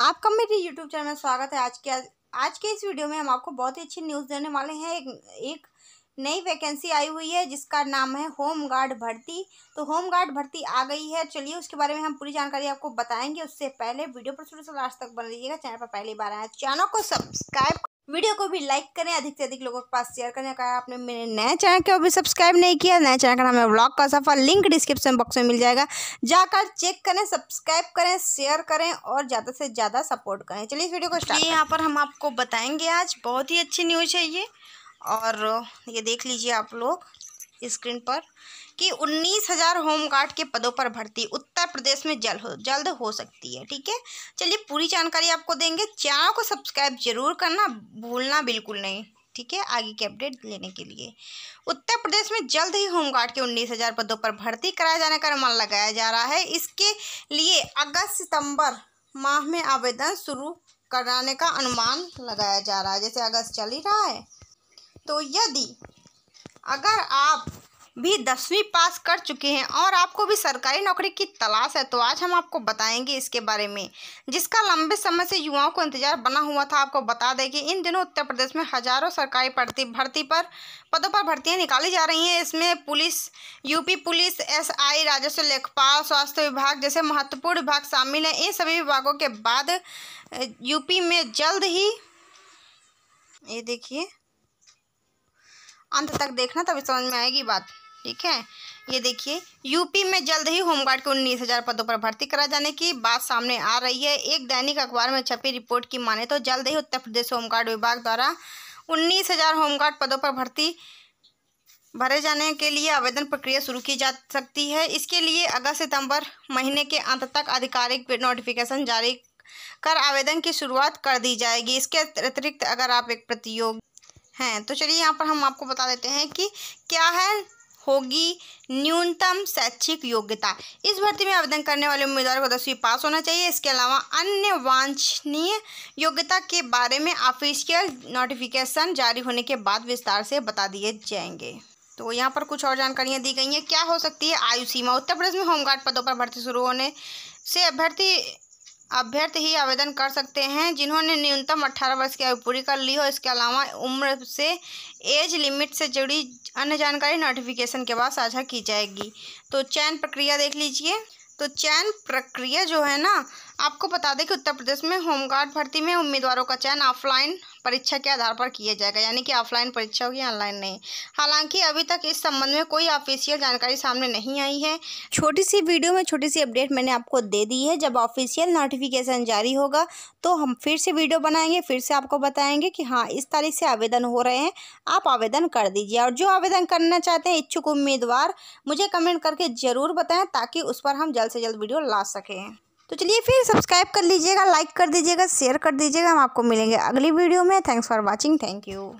आपका मेरे YouTube channel में स्वागत है आज के आज के इस वीडियो में हम आपको बहुत ही अच्छी न्यूज़ देने वाले हैं एक एक नई वैकेंसी आई हुई है जिसका नाम है होम गार्ड भर्ती तो होम गार्ड भर्ती आ गई है चलिए उसके बारे में हम पूरी जानकारी आपको बताएंगे उससे पहले वीडियो पर शुरू से लास्ट तक बन लीजिएगा चैनल पर पहली बार आए चैनल को सब्सक्राइब वीडियो को भी लाइक करें अधिक से अधिक लोगों के पास शेयर करें अगर आपने मेरे नए चैनल को अभी सब्सक्राइब नहीं किया नए चैनल का नाम है ब्लॉग का सफर लिंक डिस्क्रिप्शन बॉक्स में मिल जाएगा जाकर चेक करें सब्सक्राइब करें शेयर करें और ज़्यादा से ज़्यादा सपोर्ट करें चलिए इस वीडियो को स्टार्ट यहाँ पर हम आपको बताएंगे आज बहुत ही अच्छी न्यूज़ है ये और ये देख लीजिए आप लोग स्क्रीन पर कि उन्नीस हज़ार होम गार्ड के पदों पर भर्ती उत्तर प्रदेश में जल्द हो जल्द हो सकती है ठीक है चलिए पूरी जानकारी आपको देंगे चैनल को सब्सक्राइब जरूर करना भूलना बिल्कुल नहीं ठीक है आगे की अपडेट लेने के लिए उत्तर प्रदेश में जल्द ही होमगार्ड के उन्नीस हज़ार पदों पर भर्ती कराए जाने का अनुमान लगाया जा रहा है इसके लिए अगस्त सितंबर माह में आवेदन शुरू कराने का अनुमान लगाया जा रहा है जैसे अगस्त चल ही रहा है तो यदि अगर आप भी दसवीं पास कर चुके हैं और आपको भी सरकारी नौकरी की तलाश है तो आज हम आपको बताएंगे इसके बारे में जिसका लंबे समय से युवाओं को इंतजार बना हुआ था आपको बता दें कि इन दिनों उत्तर प्रदेश में हजारों सरकारी भर्ती भर्ती पर पदों पर भर्तियां निकाली जा रही हैं इसमें पुलिस यूपी पुलिस एसआई राजस्व लेखपाल स्वास्थ्य विभाग जैसे महत्वपूर्ण विभाग शामिल हैं इन सभी विभागों के बाद यूपी में जल्द ही ये देखिए अंत तक देखना तभी समझ में आएगी बात ठीक है ये देखिए यूपी में जल्द ही होमगार्ड के उन्नीस हजार पदों पर भर्ती करा जाने की बात सामने आ रही है एक दैनिक अखबार में छपी रिपोर्ट की माने तो जल्द ही उत्तर प्रदेश होमगार्ड विभाग द्वारा उन्नीस हजार होमगार्ड पदों पर भर्ती भरे जाने के लिए आवेदन प्रक्रिया शुरू की जा सकती है इसके लिए अगस्त सितंबर महीने के अंत तक आधिकारिक नोटिफिकेशन जारी कर आवेदन की शुरुआत कर दी जाएगी इसके अतिरिक्त अगर आप एक प्रतियोगी हैं तो चलिए यहाँ पर हम आपको बता देते हैं कि क्या है होगी न्यूनतम शैक्षिक योग्यता इस भर्ती में आवेदन करने वाले उम्मीदवार को दसवीं पास होना चाहिए इसके अलावा अन्य वांछनीय योग्यता के बारे में ऑफिशियल नोटिफिकेशन जारी होने के बाद विस्तार से बता दिए जाएंगे तो यहाँ पर कुछ और जानकारियाँ दी गई हैं क्या हो सकती है आयु सीमा उत्तर प्रदेश में होमगार्ड पदों पर भर्ती शुरू होने से अभ्यर्थी अभ्यर्थ ही आवेदन कर सकते हैं जिन्होंने न्यूनतम 18 वर्ष की आयु पूरी कर ली हो इसके अलावा उम्र से एज लिमिट से जुड़ी अन्य जानकारी नोटिफिकेशन के बाद साझा की जाएगी तो चयन प्रक्रिया देख लीजिए तो चयन प्रक्रिया जो है ना आपको बता दें कि उत्तर प्रदेश में होमगार्ड भर्ती में उम्मीदवारों का चयन ऑफलाइन परीक्षा के आधार पर किया जाएगा यानी कि ऑफलाइन परीक्षा होगी ऑनलाइन नहीं हालांकि अभी तक इस संबंध में कोई ऑफिशियल जानकारी सामने नहीं आई है छोटी सी वीडियो में छोटी सी अपडेट मैंने आपको दे दी है जब ऑफिशियल नोटिफिकेशन जारी होगा तो हम फिर से वीडियो बनाएंगे फिर से आपको बताएंगे कि हाँ इस तारीख से आवेदन हो रहे हैं आप आवेदन कर दीजिए और जो आवेदन करना चाहते हैं इच्छुक उम्मीदवार मुझे कमेंट करके ज़रूर बताएँ ताकि उस पर हम जल्द से जल्द वीडियो ला सकें तो चलिए फिर सब्सक्राइब कर लीजिएगा लाइक कर दीजिएगा शेयर कर दीजिएगा हम आपको मिलेंगे अगली वीडियो में thanks for watching thank you